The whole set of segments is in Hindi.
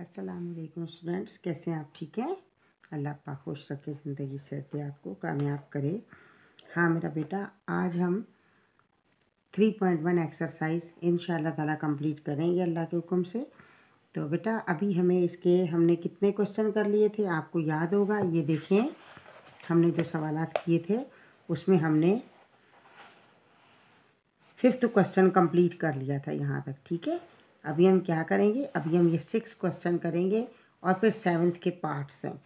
असलम स्टूडेंट्स कैसे हैं आप ठीक हैं अल्लाह पाक खुश रखे ज़िंदगी से आपको कामयाब करे हाँ मेरा बेटा आज हम थ्री पॉइंट वन एक्सरसाइज इन ताला कंप्लीट करेंगे अल्लाह के हुक्म से तो बेटा अभी हमें इसके हमने कितने क्वेश्चन कर लिए थे आपको याद होगा ये देखें हमने जो सवाल किए थे उसमें हमने फिफ्थ क्वेश्चन कंप्लीट कर लिया था यहाँ तक ठीक है अभी हम क्या करेंगे अभी हम ये सिक्स क्वेश्चन करेंगे और फिर सेवन्थ के पार्ट्स हैं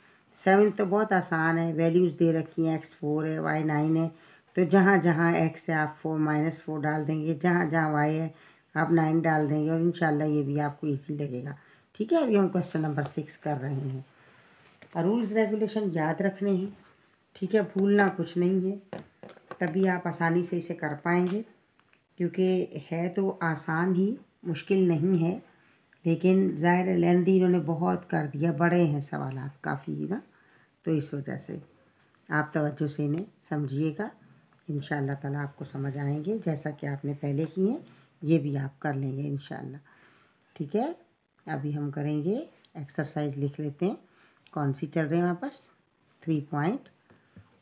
सेवन्थ तो बहुत आसान है वैल्यूज़ दे रखी हैं एक्स फोर है वाई नाइन है तो जहाँ जहाँ एक्स है आप फोर माइनस फोर डाल देंगे जहाँ जहाँ वाई है आप नाइन डाल देंगे और इन ये भी आपको ईजी लगेगा ठीक है अभी हम क्वेश्चन नंबर सिक्स कर रहे हैं रूल्स रेगुलेशन याद रखने हैं ठीक है भूलना कुछ नहीं है तभी आप आसानी से इसे कर पाएंगे क्योंकि है तो आसान ही मुश्किल नहीं है लेकिन ज़ाहिर लेंदी इन्होंने बहुत कर दिया बड़े हैं सवाल काफ़ी ना तो इस वजह से आप तवज्जो से इन्हें समझिएगा इन ताला आपको समझ आएंगे जैसा कि आपने पहले किए हैं ये भी आप कर लेंगे इन ठीक है अभी हम करेंगे एक्सरसाइज लिख लेते हैं कौन सी चल रही है हमारे पास three point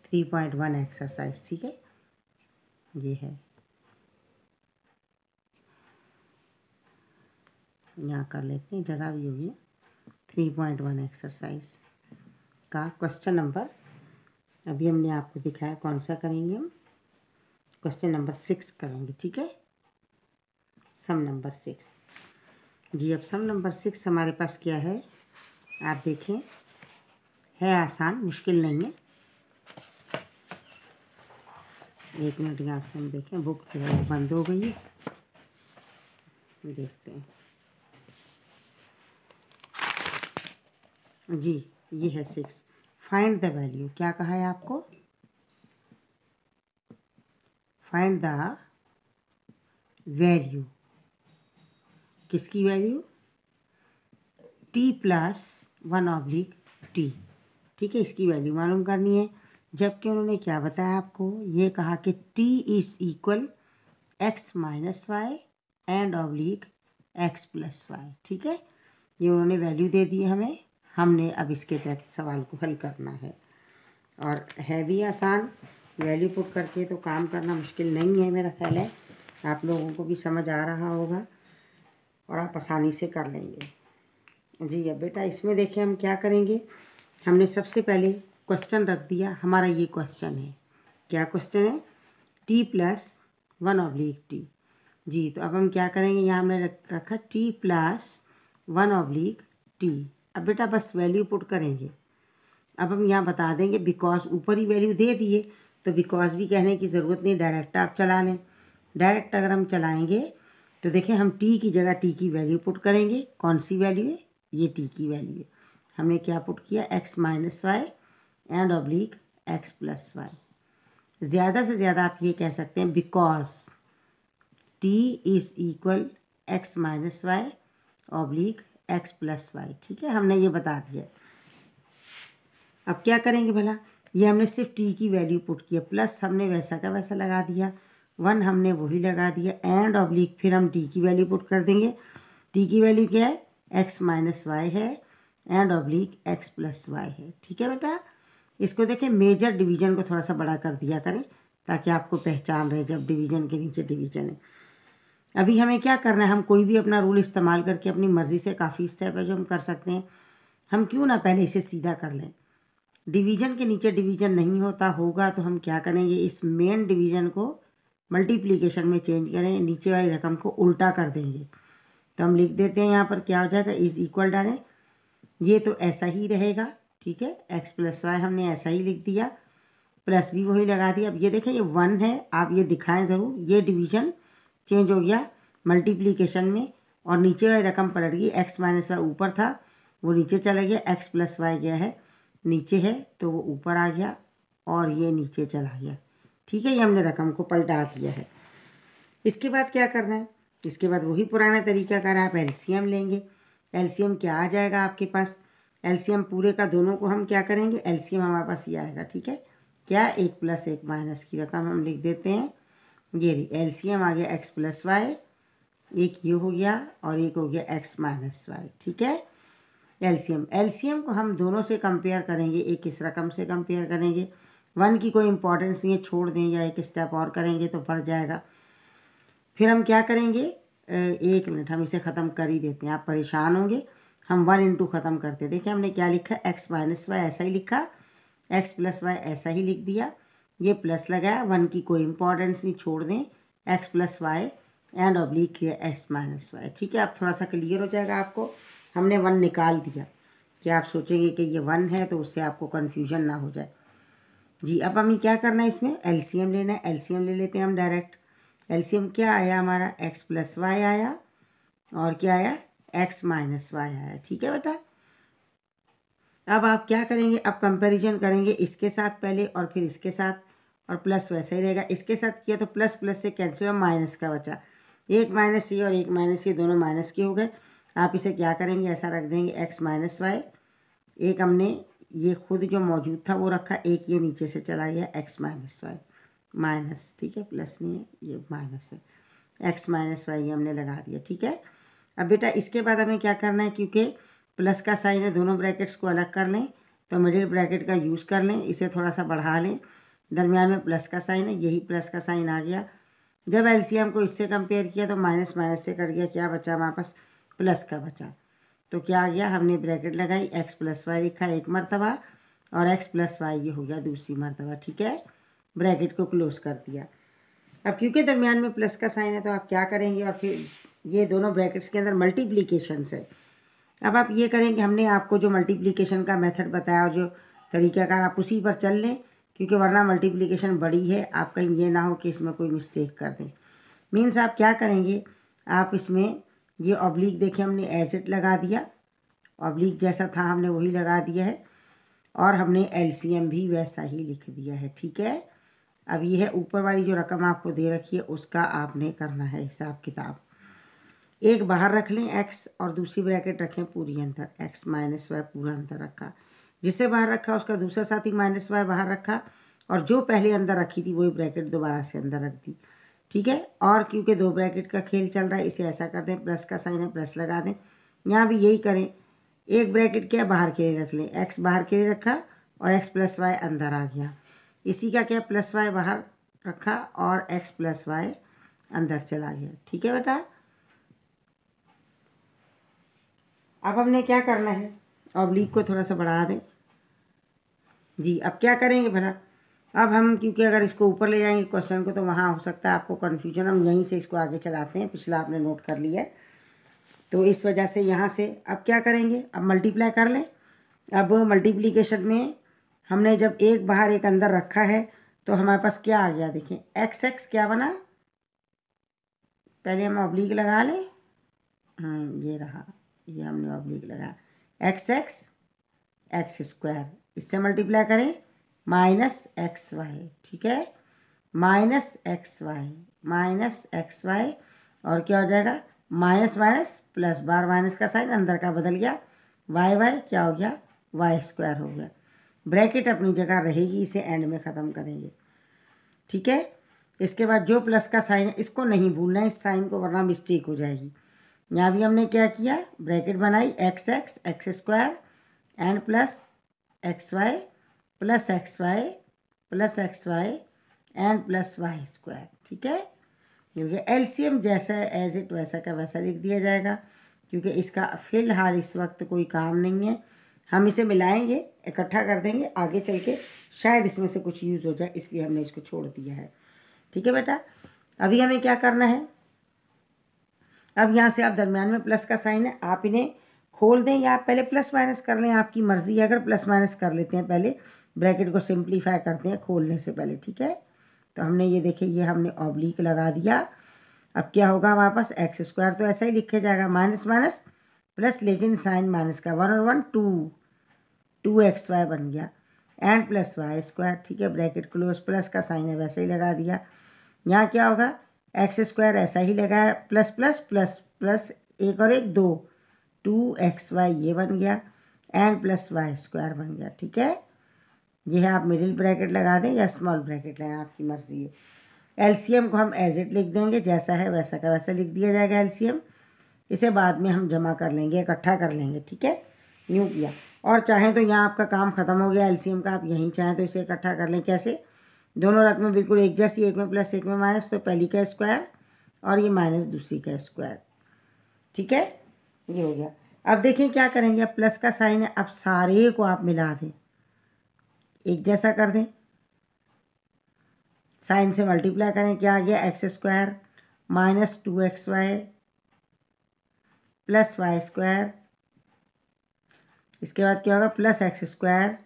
three point one exercise ठीक है ये है यहाँ कर लेते हैं जगह भी होगी थ्री पॉइंट वन एक्सरसाइज का क्वेश्चन नंबर अभी हमने आपको दिखाया कौन सा करेंगे हम क्वेश्चन नंबर सिक्स करेंगे ठीक है सम नंबर सिक्स जी अब सम नंबर सिक्स हमारे पास क्या है आप देखें है आसान मुश्किल नहीं है एक मिनट यहाँ से हम देखें बुक जो है बंद हो गई है देखते हैं जी ये है सिक्स फाइंड द वैल्यू क्या कहा है आपको फाइंड द वैल्यू किसकी value T plus one oblique T ठीक है इसकी वैल्यू मालूम करनी है जबकि उन्होंने क्या बताया आपको ये कहा कि T is equal X minus Y and oblique X plus Y ठीक है ये उन्होंने वैल्यू दे दी हमें हमने अब इसके तहत सवाल को हल करना है और है भी आसान वैल्यू पुट करके तो काम करना मुश्किल नहीं है मेरा ख्याल है आप लोगों को भी समझ आ रहा होगा और आप आसानी से कर लेंगे जी अब बेटा इसमें देखें हम क्या करेंगे हमने सबसे पहले क्वेश्चन रख दिया हमारा ये क्वेश्चन है क्या क्वेश्चन है T plus one oblique T जी तो अब हम क्या करेंगे यहाँ हमने रखा T plus one oblique T अब बेटा बस वैल्यू पुट करेंगे अब हम यहाँ बता देंगे बिकॉज ऊपर ही वैल्यू दे दिए तो बिकॉज भी कहने की ज़रूरत नहीं डायरेक्ट आप चला लें डायरेक्ट अगर हम चलाएंगे तो देखें हम टी की जगह टी की वैल्यू पुट करेंगे कौन सी वैल्यू है ये टी की वैल्यू है हमने क्या पुट किया X minus Y and oblique X plus Y ज़्यादा से ज़्यादा आप ये कह सकते हैं because T is equal X minus Y oblique X plus Y ठीक है हमने ये बता दिया अब क्या करेंगे भला ये हमने सिर्फ टी की वैल्यू पुट किया प्लस हमने वैसा का वैसा लगा दिया वन हमने वही लगा दिया एंड ऑब्लिक फिर हम टी की वैल्यू पुट कर देंगे टी की वैल्यू क्या है एक्स माइनस वाई है and oblique X plus Y है ठीक है बेटा इसको देखें मेजर डिवीजन को थोड़ा सा बड़ा कर दिया करें ताकि आपको पहचान रहे जब डिवीजन के नीचे डिवीजन है अभी हमें क्या करना है हम कोई भी अपना रूल इस्तेमाल करके अपनी मर्ज़ी से काफ़ी स्टेप है जो हम कर सकते हैं हम क्यों ना पहले इसे सीधा कर लें डिवीज़न के नीचे डिवीज़न नहीं होता होगा तो हम क्या करेंगे इस मेन डिवीज़न को मल्टीप्लीकेशन में चेंज करें नीचे वाली रकम को उल्टा कर देंगे तो हम लिख देते हैं यहाँ पर क्या हो जाएगा इज़ इक्वल डालें ये तो ऐसा ही रहेगा ठीक है एक्स प्लस वाई हमने ऐसा ही लिख दिया प्लस भी वही लगा दिया अब ये देखें ये वन है आप ये दिखाएं ज़रूर ये डिवीज़न चेंज हो गया मल्टीप्लीकेशन में और नीचे वाली रकम पलट गई एक्स माइनस वाई ऊपर था वो नीचे चला गया एक्स प्लस वाई गया है नीचे है तो वो ऊपर आ गया और ये नीचे चला गया ठीक है ये हमने रकम को पलटा दिया है इसके बाद क्या करना है इसके बाद वही पुराना तरीका कर आप एलसीएम लेंगे एलसीएम क्या आ जाएगा आपके पास एलसीएम पूरे का दोनों को हम क्या करेंगे एलसीएम हमारे पास ये आएगा ठीक है क्या एक प्लस एक माइनस की रकम हम लिख देते हैं ये रही एम आ गया एक्स प्लस वाई एक ये हो गया और एक हो गया एक्स माइनस वाई ठीक है सी एलसीएम को हम दोनों से कंपेयर करेंगे एक इस रकम से कंपेयर करेंगे वन की कोई इंपॉर्टेंस नहीं है छोड़ दें या एक स्टेप और करेंगे तो बढ़ जाएगा फिर हम क्या करेंगे एक मिनट हम इसे ख़त्म कर ही देते हैं आप परेशान होंगे हम वन इंटू ख़त्म करते देखिए हमने क्या लिखा एक्स माइनस वाई ऐसा ही लिखा एक्स प्लस वाई ऐसा ही लिख दिया ये प्लस लगाया वन की कोई इंपॉर्टेंस नहीं छोड़ दें X plus Y and oblique किया एक्स माइनस वाई ठीक है अब थोड़ा सा क्लियर हो जाएगा आपको हमने वन निकाल दिया कि आप सोचेंगे कि ये वन है तो उससे आपको कन्फ्यूजन ना हो जाए जी अब हमें क्या करना है इसमें एलसीएम लेना है एलसीएम ले लेते हैं हम डायरेक्ट एलसीएम क्या आया हमारा एक्स प्लस वाई आया और क्या आया एक्स माइनस वाई आया ठीक है बेटा अब आप क्या करेंगे अब कंपैरिजन करेंगे इसके साथ पहले और फिर इसके साथ और प्लस वैसा ही रहेगा इसके साथ किया तो प्लस प्लस से कैंसिल हुआ माइनस का बचा एक माइनस ये और एक माइनस ये दोनों माइनस के हो गए आप इसे क्या करेंगे ऐसा रख देंगे एक्स माइनस वाई एक हमने ये खुद जो मौजूद था वो रखा एक ये नीचे से चला गया एक्स माइनस वाई माइनस ठीक है प्लस नहीं है ये माइनस है एक्स माइनस वाई ये हमने लगा दिया ठीक है अब बेटा इसके बाद हमें क्या करना है क्योंकि प्लस का साइन है दोनों ब्रैकेट्स को अलग कर लें तो मिडिल ब्रैकेट का यूज़ कर लें इसे थोड़ा सा बढ़ा लें दरमियान में प्लस का साइन है यही प्लस का साइन आ गया जब एल को इससे कंपेयर किया तो माइनस माइनस से कट गया क्या बचा हमारे पास प्लस का बचा तो क्या आ गया हमने ब्रैकेट लगाई एक्स प्लस वाई लिखा एक मरतबा और एक्स प्लस वाई ये हो गया दूसरी मरतबा ठीक है ब्रैकेट को क्लोज कर दिया अब क्योंकि दरमियान में प्लस का साइन है तो आप क्या करेंगे और फिर ये दोनों ब्रैकेट्स के अंदर मल्टीप्लीकेशन है अब आप ये करें कि हमने आपको जो मल्टीप्लीकेशन का मेथड बताया और जो तरीक़ाकार आप उसी पर चल लें क्योंकि वरना मल्टीप्लिकेशन बड़ी है आप कहीं ये ना हो कि इसमें कोई मिस्टेक कर दें मीन्स आप क्या करेंगे आप इसमें ये ऑब्लिक देखें हमने एसेट लगा दिया ऑब्लिक जैसा था हमने वही लगा दिया है और हमने एलसीएम भी वैसा ही लिख दिया है ठीक है अब ये है ऊपर वाली जो रकम आपको दे रखी है उसका आपने करना है हिसाब किताब एक बाहर रख लें एक्स और दूसरी ब्रैकेट रखें पूरी अंदर एक्स माइनस वाई पूरा अंतर रखा जिसे बाहर रखा उसका दूसरा साथी माइनस वाई बाहर रखा और जो पहले अंदर रखी थी वही ब्रैकेट दोबारा से अंदर रख दी ठीक है और क्योंकि दो ब्रैकेट का खेल चल रहा है इसे ऐसा कर दें प्लस का साइन है प्लस लगा दें यहाँ भी यही करें एक ब्रैकेट क्या बाहर के लिए रख लें एक्स बाहर के लिए रखा और एक्स प्लस वाई अंदर आ गया इसी का क्या प्लस वाई बाहर रखा और एक्स प्लस वाई अंदर चला गया ठीक है बेटा अब हमने क्या करना है ऑब्लिक को थोड़ा सा बढ़ा दें जी अब क्या करेंगे भला अब हम क्योंकि अगर इसको ऊपर ले जाएंगे क्वेश्चन को तो वहाँ हो सकता है आपको कन्फ्यूजन हम यहीं से इसको आगे चलाते हैं पिछला आपने नोट कर लिया है तो इस वजह से यहाँ से अब क्या करेंगे अब मल्टीप्लाई कर लें अब मल्टीप्लीकेशन में हमने जब एक बाहर एक अंदर रखा है तो हमारे पास क्या आ गया देखें एक्स एक्स क्या बना पहले हम ऑब्लिक लगा लें हम्म, ये रहा ये हमने ऑब्लिक लगाया एक्स एक्स एक्स स्क्वायर इससे मल्टीप्लाई करें माइनस एक्स वाई ठीक है minus X Y minus X Y और क्या हो जाएगा माइनस माइनस प्लस बार माइनस का साइन अंदर का बदल गया वाई वाई क्या हो गया वाई स्क्वायर हो गया ब्रैकेट अपनी जगह रहेगी इसे एंड में ख़त्म करेंगे ठीक है इसके बाद जो प्लस का साइन है इसको नहीं भूलना है इस साइन को वरना मिस्टेक हो जाएगी यहाँ भी हमने क्या किया ब्रैकेट बनाई X X X square and plus X Y plus X Y plus X Y and plus Y square ठीक है क्योंकि एम जैसा एज इट वैसा का वैसा लिख दिया जाएगा क्योंकि इसका फ़िलहाल इस वक्त कोई काम नहीं है हम इसे मिलाएंगे इकट्ठा कर देंगे आगे चल के शायद इसमें से कुछ यूज़ हो जाए इसलिए हमने इसको छोड़ दिया है ठीक है बेटा अभी हमें क्या करना है अब यहाँ से आप दरमियान में प्लस का साइन है आप इन्हें खोल दें या आप पहले प्लस माइनस कर लें आपकी मर्ज़ी है अगर प्लस माइनस कर लेते हैं पहले ब्रैकेट को सिंप्लीफाई करते हैं खोलने से पहले ठीक है तो हमने ये देखे ये हमने ऑब्लिक लगा दिया अब क्या होगा हमारे पास एक्स स्क्वायर तो ऐसा ही लिखे जाएगा माइनस माइनस प्लस लेकिन साइन माइनस का वन और one two two X Y बन गया एंड प्लस वाई स्क्वायर ठीक है ब्रैकेट क्लोज प्लस का साइन है वैसे ही लगा दिया यहाँ क्या होगा एक्स स्क्वायर ऐसा ही लगा है प्लस प्लस प्लस प्लस एक और एक दो टू एक्स वाई ये बन गया एन प्लस वाई स्क्वायर बन गया ठीक है ये है आप मिडिल ब्रैकेट लगा दें या स्मॉल ब्रैकेट लगाएं आपकी मर्जी है एलसीएम को हम एज इट लिख देंगे जैसा है वैसा का वैसा लिख दिया जाएगा एलसीएम इसे बाद में हम जमा कर लेंगे इकट्ठा कर लेंगे ठीक है यूँ किया और चाहें तो यहाँ आपका काम ख़त्म हो गया एलसीएम का आप यहीं चाहें तो इसे इकट्ठा कर लें कैसे दोनों रकमें बिल्कुल एक जैसी एक में प्लस एक में माइनस तो पहली का स्क्वायर और ये माइनस दूसरी का स्क्वायर ठीक है ये हो गया अब देखें क्या करेंगे अब प्लस का साइन है अब सारे को आप मिला दें एक जैसा कर दें साइन से मल्टीप्लाई करें क्या आ गया X square minus two X Y plus Y square इसके बाद क्या होगा plus X square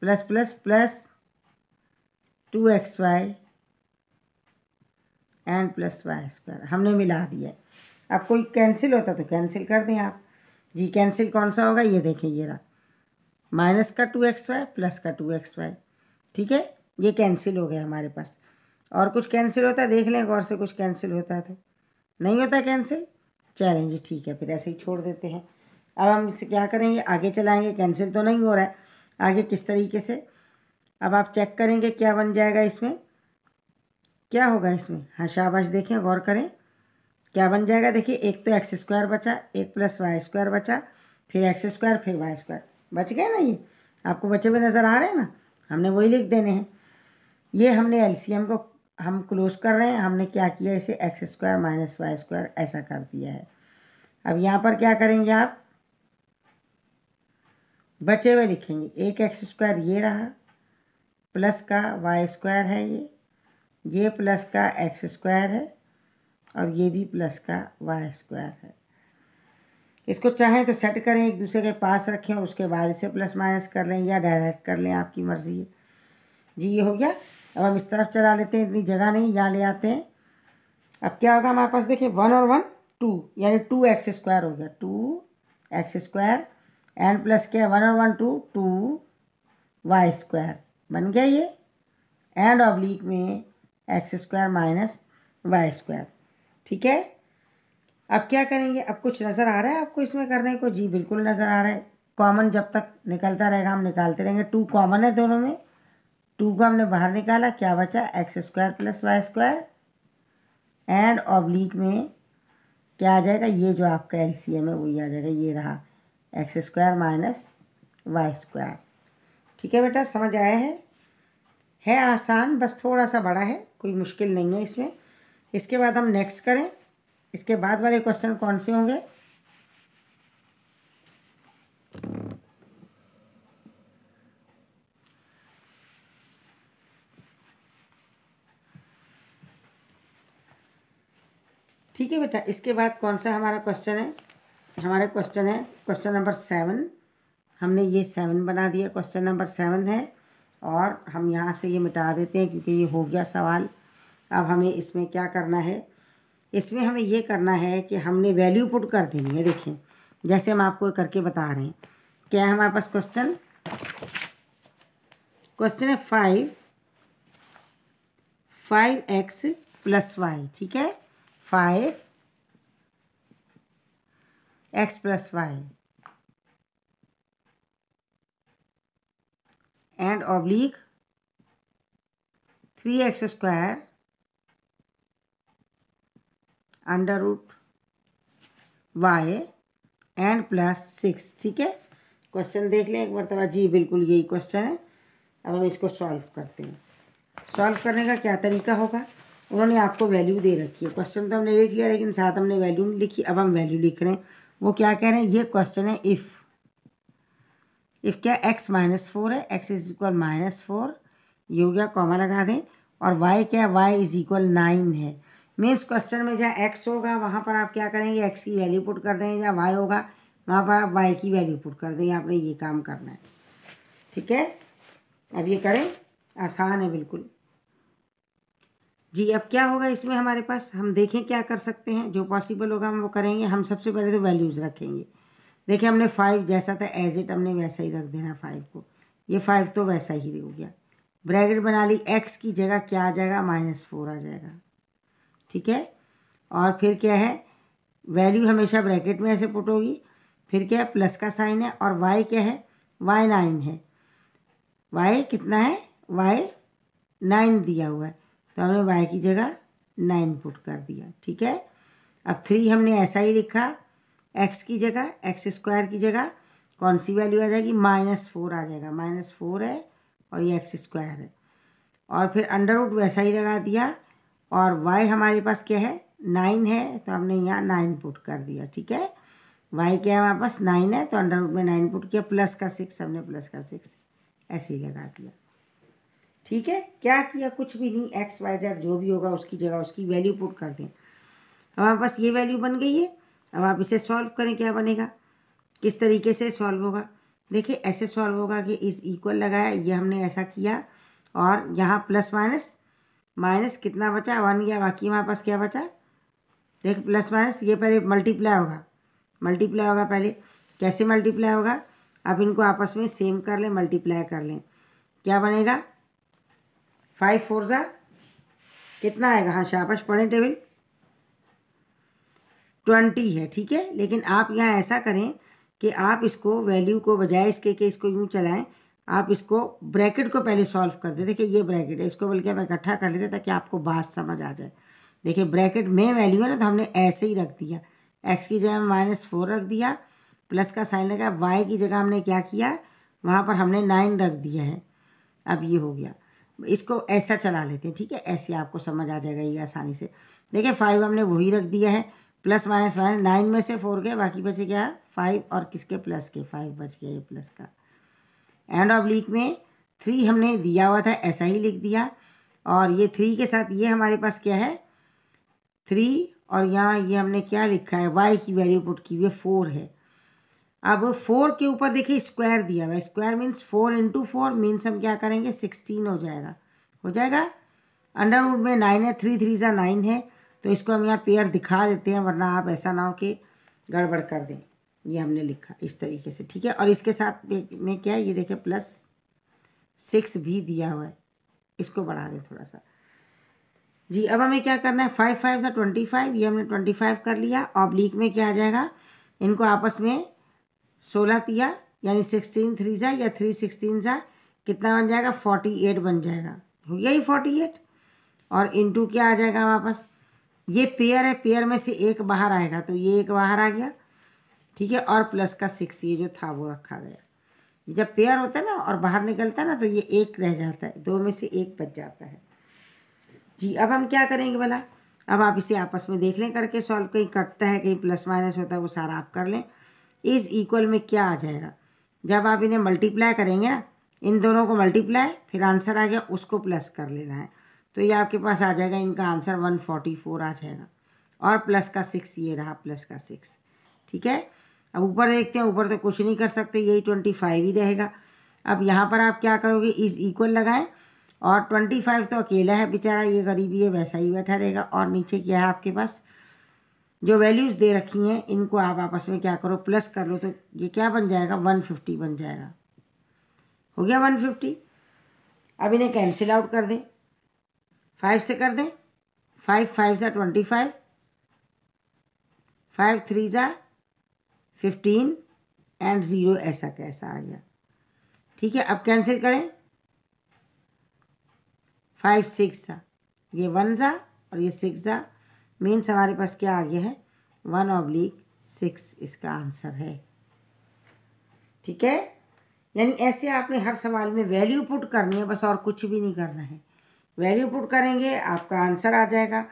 plus plus plus two X Y and plus Y square हमने मिला दिया अब कोई कैंसिल होता तो कैंसिल कर दें आप जी कैंसिल कौन सा होगा ये देखें ये रहा माइनस का टू एक्स वाई प्लस का टू एक्स वाई ठीक है ये कैंसिल हो गया हमारे पास और कुछ कैंसिल होता है देख लें गौर से कुछ कैंसिल होता है तो नहीं होता कैंसिल चलें जी ठीक है फिर ऐसे ही छोड़ देते हैं अब हम इसे क्या करेंगे आगे चलाएंगे कैंसिल तो नहीं हो रहा है आगे किस तरीके से अब आप चेक करेंगे क्या बन जाएगा इसमें क्या होगा इसमें हाँ शाबाश देखें गौर करें क्या बन जाएगा देखिए एक तो एक्स स्क्वायर बचा एक प्लस वाई स्क्वायर बचा फिर एक्स स्क्वायर फिर वाई स्क्वायर बच गए ना ये आपको बचे हुए नज़र आ रहे हैं ना हमने वही लिख देने हैं ये हमने एल को हम क्लोज कर रहे हैं हमने क्या किया इसे X square minus Y square ऐसा कर दिया है अब यहाँ पर क्या करेंगे आप बचे हुए लिखेंगे एक एक्स स्क्वायर ये रहा प्लस का वाई स्क्वायर है ये ये प्लस का एक्स स्क्वायर है और ये भी प्लस का वाई स्क्वायर है इसको चाहें तो सेट करें एक दूसरे के पास रखें और उसके बाद इसे प्लस माइनस कर लें या डायरेक्ट कर लें आपकी मर्ज़ी है जी ये हो गया अब हम इस तरफ चला लेते हैं इतनी जगह नहीं यहाँ ले आते हैं अब क्या होगा हमारे पास देखिए वन और वन टू यानी टू एक्स स्क्वायर हो गया two X square and plus क्या है वन और one two two Y square बन गया ये एंड ऑब्लिक में X square minus Y square ठीक है अब क्या करेंगे अब कुछ नज़र आ रहा है आपको इसमें करने को जी बिल्कुल नज़र आ रहा है कॉमन जब तक निकलता रहेगा हम निकालते रहेंगे टू कॉमन है दोनों में टू को हमने बाहर निकाला क्या बचा X square plus Y square and oblique में क्या आ जाएगा ये जो आपका एल सी एम है वही आ जाएगा ये रहा X square minus Y square ठीक है बेटा समझ आया है है आसान बस थोड़ा सा बड़ा है कोई मुश्किल नहीं है इसमें इसके बाद हम नेक्स्ट करें इसके बाद वाले क्वेश्चन कौन से होंगे ठीक है बेटा इसके बाद कौन सा हमारा क्वेश्चन है हमारा क्वेश्चन है क्वेश्चन नंबर सेवन हमने ये सेवन बना दिया क्वेश्चन नंबर सेवन है और हम यहाँ से ये मिटा देते हैं क्योंकि ये हो गया सवाल अब हमें इसमें क्या करना है इसमें हमें ये करना है कि हमने वैल्यू पुट कर देनी है देखिए जैसे हम आपको करके बता रहे हैं क्या है हमारे पास क्वेश्चन क्वेश्चन है five five X plus Y ठीक है five X plus Y and oblique three X square under root Y and plus six ठीक है क्वेश्चन देख लें एक मरतबा जी बिल्कुल यही क्वेश्चन है अब हम इसको सॉल्व करते हैं सॉल्व करने का क्या तरीका होगा उन्होंने आपको वैल्यू दे रखी है क्वेश्चन तो हमने लिख लिया लेकिन साथ हमने वैल्यू नहीं लिखी अब हम वैल्यू लिख रहे हैं वो क्या कह रहे हैं ये क्वेश्चन है इफ़ इफ़ क्या एक्स माइनस फोर है X is equal minus four ये हो गया कॉमा लगा दें और वाई क्या है वाई इज इक्वल नाइन है मीन्स क्वेश्चन में जहाँ एक्स होगा वहाँ पर आप क्या करेंगे एक्स की वैल्यू पुट कर देंगे जहाँ वाई होगा वहाँ पर आप वाई की वैल्यू पुट कर देंगे आपने ये काम करना है ठीक है अब ये करें आसान है बिल्कुल जी अब क्या होगा इसमें हमारे पास हम देखें क्या कर सकते हैं जो पॉसिबल होगा हम वो करेंगे हम सबसे पहले तो वैल्यूज़ रखेंगे देखिए हमने फाइव जैसा था एज इट हमने वैसा ही रख देना फाइव को ये फाइव तो वैसा ही हो गया ब्रैकेट बना ली एक्स की जगह क्या आ जाएगा माइनस फोर आ जाएगा ठीक है और फिर क्या है वैल्यू हमेशा ब्रैकेट में ऐसे पुट होगी फिर क्या है प्लस का साइन है और वाई क्या है वाई नाइन है वाई कितना है वाई नाइन दिया हुआ है तो हमने वाई की जगह नाइन पुट कर दिया ठीक है अब थ्री हमने ऐसा ही लिखा एक्स की जगह एक्स स्क्वायर की जगह कौन सी वैल्यू आ जाएगी माइनस फोर आ जाएगा माइनस फोर है और ये एक्स स्क्वायर है और फिर अंडर रूट वैसा ही लगा दिया और वाई हमारे पास क्या है नाइन है तो हमने यहाँ नाइन पुट कर दिया ठीक है वाई क्या है हमारे पास नाइन है तो अंडर रूट में नाइन पुट किया प्लस का सिक्स हमने प्लस का सिक्स ऐसे ही लगा दिया ठीक है क्या किया कुछ भी नहीं एक्स वाई जेड जो भी होगा उसकी जगह उसकी वैल्यू पुट कर दें हमारे पास ये वैल्यू बन गई है अब आप इसे सॉल्व करें क्या बनेगा किस तरीके से सॉल्व होगा देखिए ऐसे सॉल्व होगा कि इस इक्वल लगाया ये हमने ऐसा किया और यहाँ प्लस माइनस माइनस कितना बचा वन गया बाकी हमारे पास क्या बचा देख प्लस माइनस ये पहले मल्टीप्लाई होगा मल्टीप्लाई होगा पहले कैसे मल्टीप्लाई होगा अब इनको आपस में सेम कर लें मल्टीप्लाई कर लें क्या बनेगा फाइव फोर ज़ा कितना आएगा हाँ शापस पढ़ें टेबल ट्वेंटी है ठीक है लेकिन आप यहाँ ऐसा करें कि आप इसको वैल्यू को बजाय इसके कि इसको यूँ चलाएं आप इसको ब्रैकेट को पहले सॉल्व कर दे देखिए ये ब्रैकेट है इसको बल्कि हम इकट्ठा कर लेते ताकि आपको बात समझ आ जाए देखिए ब्रैकेट में वैल्यू है ना तो हमने ऐसे ही रख दिया एक्स की जगह माइनस फोर रख दिया प्लस का साइन लगा वाई की जगह हमने क्या किया है वहाँ पर हमने नाइन रख दिया है अब ये हो गया इसको ऐसा चला लेते हैं ठीक है ऐसे आपको समझ आ जाएगा ये आसानी से देखिए फाइव हमने वही रख दिया है प्लस माइनस माइनस नाइन में से फोर गए बाकी बचे क्या है फाइव और किसके प्लस के फाइव बच गया ये प्लस का एंड ऑफ लीक में थ्री हमने दिया हुआ था ऐसा ही लिख दिया और ये थ्री के साथ ये हमारे पास क्या है थ्री और यहाँ ये हमने क्या लिखा है वाई की वैल्यू पुट की हुई है फोर है अब फोर के ऊपर देखिए स्क्वायर दिया हुआ है square means four into four means हम क्या करेंगे सिक्सटीन हो जाएगा हो जाएगा अंडर में नाइन है थ्री थ्री ज़ा नाइन है तो इसको हम यहाँ पेयर दिखा देते हैं वरना आप ऐसा ना हो कि गड़बड़ कर दें ये हमने लिखा इस तरीके से ठीक है और इसके साथ में क्या है ये देखिए प्लस सिक्स भी दिया हुआ है इसको बढ़ा दें थोड़ा सा जी अब हमें क्या करना है फाइव फाइव सा ट्वेंटी फाइव ये हमने ट्वेंटी फाइव कर लिया ऑब्लिक में क्या आ जाएगा इनको आपस में सोलह दिया यानी सिक्सटीन थ्री सा या थ्री सिक्सटीन सा कितना बन जाएगा फोर्टी एट बन जाएगा हो गया ही फोर्टी एट और इंटू क्या आ जाएगा वापस ये पेयर है पेयर में से एक बाहर आएगा तो ये एक बाहर आ गया ठीक है और प्लस का सिक्स ये जो था वो रखा गया जब पेयर होता है ना और बाहर निकलता है ना तो ये एक रह जाता है दो में से एक बच जाता है जी अब हम क्या करेंगे भला अब आप इसे आपस में देख लें करके सॉल्व कहीं कटता है कहीं प्लस माइनस होता है वो सारा आप कर लें इस इक्वल में क्या आ जाएगा जब आप इन्हें मल्टीप्लाई करेंगे ना इन दोनों को मल्टीप्लाई फिर आंसर आ गया उसको प्लस कर लेना है तो ये आपके पास आ जाएगा इनका आंसर वन फोर्टी फोर आ जाएगा और प्लस का सिक्स ये रहा प्लस का सिक्स ठीक है अब ऊपर देखते हैं ऊपर तो कुछ नहीं कर सकते यही ट्वेंटी फाइव ही रहेगा अब यहाँ पर आप क्या करोगे इज़ इक्वल लगाएं और ट्वेंटी फाइव तो अकेला है बेचारा ये गरीबी है वैसा ही बैठा रहेगा और नीचे क्या है आपके पास जो वैल्यूज़ दे रखी हैं इनको आप आपस में क्या करो प्लस कर लो तो ये क्या बन जाएगा वन फिफ्टी बन जाएगा हो गया वन फिफ्टी अब इन्हें कैंसिल आउट कर दें फाइव से कर दें फाइव फाइव ज़ा ट्वेंटी फाइव फाइव थ्री ज़ा फिफ्टीन एंड ज़ीरो ऐसा कैसा आ गया ठीक है अब कैंसिल करें फाइव सिक्स सा ये वन सा और ये सिक्स सा मीन्स हमारे पास क्या आ गया है वन ऑब्लिक सिक्स इसका आंसर है ठीक है यानी ऐसे आपने हर सवाल में वैल्यू पुट करनी है बस और कुछ भी नहीं करना है वैल्यू पुट करेंगे आपका आंसर आ जाएगा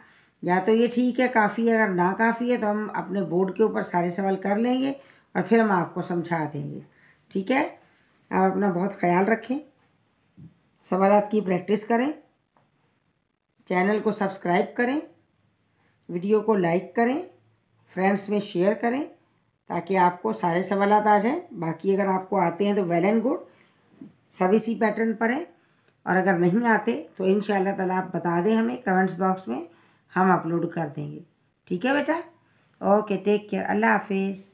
या तो ये ठीक है काफ़ी है अगर ना काफ़ी है तो हम अपने बोर्ड के ऊपर सारे सवाल कर लेंगे और फिर हम आपको समझा देंगे ठीक है आप अपना बहुत ख्याल रखें सवाल की प्रैक्टिस करें चैनल को सब्सक्राइब करें वीडियो को लाइक करें फ्रेंड्स में शेयर करें ताकि आपको सारे सवाल आ जाएं बाकी अगर आपको आते हैं तो वेल एंड गुड सब इसी पैटर्न पढ़ें और अगर नहीं आते तो इन ताला आप बता दें हमें कमेंट्स बॉक्स में हम अपलोड कर देंगे ठीक है बेटा ओके टेक केयर अल्लाह हाफिज़